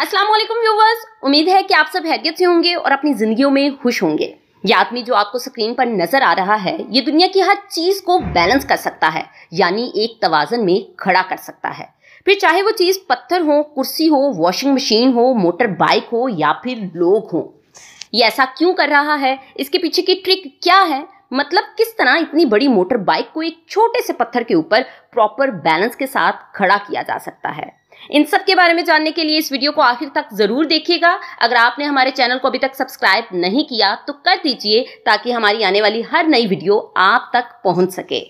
अस्सलाम वालेकुम व्यूवर्स उम्मीद है कि आप सब हैरियत से होंगे और अपनी ज़िंदगियों में खुश होंगे ये आदमी जो आपको स्क्रीन पर नज़र आ रहा है ये दुनिया की हर चीज़ को बैलेंस कर सकता है यानी एक तवाजन में खड़ा कर सकता है फिर चाहे वो चीज़ पत्थर हो कुर्सी हो वॉशिंग मशीन हो मोटर बाइक हो या फिर लोग हो ये ऐसा क्यों कर रहा है इसके पीछे की ट्रिक क्या है मतलब किस तरह इतनी बड़ी मोटर बाइक को एक छोटे से पत्थर के ऊपर प्रॉपर बैलेंस के साथ खड़ा किया जा सकता है इन सब के बारे में जानने के लिए इस वीडियो को आखिर तक जरूर देखिएगा अगर आपने हमारे चैनल को अभी तक सब्सक्राइब नहीं किया तो कर दीजिए ताकि हमारी आने वाली हर नई वीडियो आप तक पहुंच सके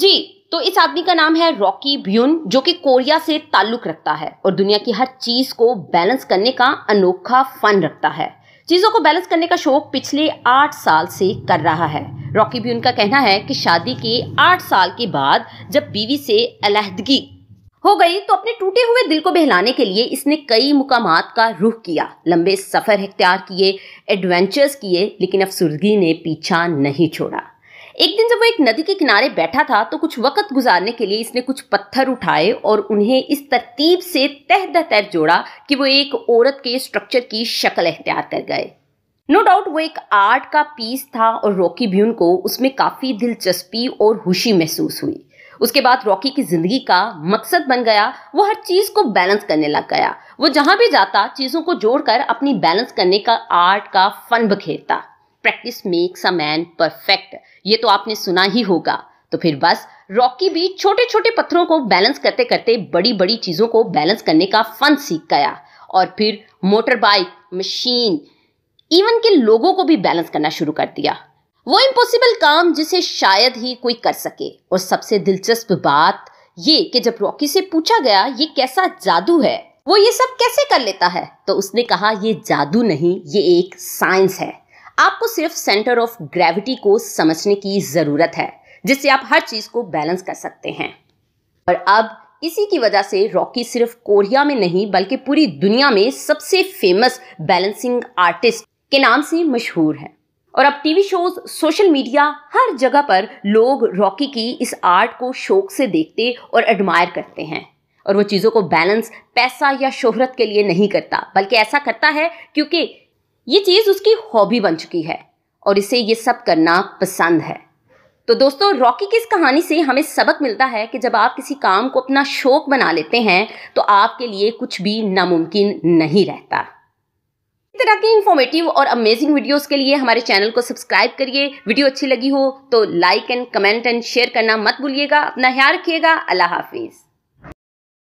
जी तो इस आदमी का नाम है रॉकी भ्यून जो कि कोरिया से ताल्लुक रखता है और दुनिया की हर चीज को बैलेंस करने का अनोखा फन रखता है चीजों को बैलेंस करने का शौक पिछले आठ साल से कर रहा है रॉकी ब्यून का कहना है कि शादी के आठ साल के बाद जब बीवी से अलहदगी हो गई तो अपने टूटे हुए दिल को बहलाने के लिए इसने कई मुकाम का रुख किया लंबे सफ़र इख्तियार किए एडवेंचर्स किए लेकिन अफसुर्गी ने पीछा नहीं छोड़ा एक दिन जब वो एक नदी के किनारे बैठा था तो कुछ वक्त गुजारने के लिए इसने कुछ पत्थर उठाए और उन्हें इस तरतीब से तह दर जोड़ा कि वो एक औरत के स्ट्रक्चर की शक्ल अख्तियार कर गए नो no डाउट वो एक आर्ट का पीस था और रॉकी भी को उसमें काफ़ी दिलचस्पी और खुशी महसूस हुई उसके बाद रॉकी की ज़िंदगी का मकसद बन गया वो हर चीज़ को बैलेंस करने लग गया वो जहाँ भी जाता चीज़ों को जोड़कर अपनी बैलेंस करने का आर्ट का फन बखेरता practice makes a man perfect ये तो आपने सुना ही होगा तो फिर बस रॉकी भी छोटे छोटे पत्थरों को बैलेंस करते करते बड़ी बड़ी चीज़ों को बैलेंस करने का फन सीख गया और फिर मोटर बाइक मशीन इवन के लोगों को भी बैलेंस करना शुरू कर दिया वो इम्पॉसिबल काम जिसे शायद ही कोई कर सके और सबसे दिलचस्प बात ये कि जब रॉकी से पूछा गया ये कैसा जादू है वो ये सब कैसे कर लेता है तो उसने कहा ये जादू नहीं ये एक साइंस है आपको सिर्फ सेंटर ऑफ ग्रेविटी को समझने की ज़रूरत है जिससे आप हर चीज़ को बैलेंस कर सकते हैं और अब इसी की वजह से रॉकी सिर्फ कोरिया में नहीं बल्कि पूरी दुनिया में सबसे फेमस बैलेंसिंग आर्टिस्ट के नाम से मशहूर है और अब टीवी शोज सोशल मीडिया हर जगह पर लोग रॉकी की इस आर्ट को शौक से देखते और एडमायर करते हैं और वो चीज़ों को बैलेंस पैसा या शोहरत के लिए नहीं करता बल्कि ऐसा करता है क्योंकि ये चीज़ उसकी हॉबी बन चुकी है और इसे ये सब करना पसंद है तो दोस्तों रॉकी की इस कहानी से हमें सबक मिलता है कि जब आप किसी काम को अपना शौक बना लेते हैं तो आपके लिए कुछ भी नामुमकिन नहीं रहता तरह के इन्फॉर्मेटिव और अमेजिंग वीडियोस के लिए हमारे चैनल को सब्सक्राइब करिए वीडियो अच्छी लगी हो तो like and comment and share करना मत भूलिएगा अपना ख्याल रखिएगा अल्लाह हाफिज़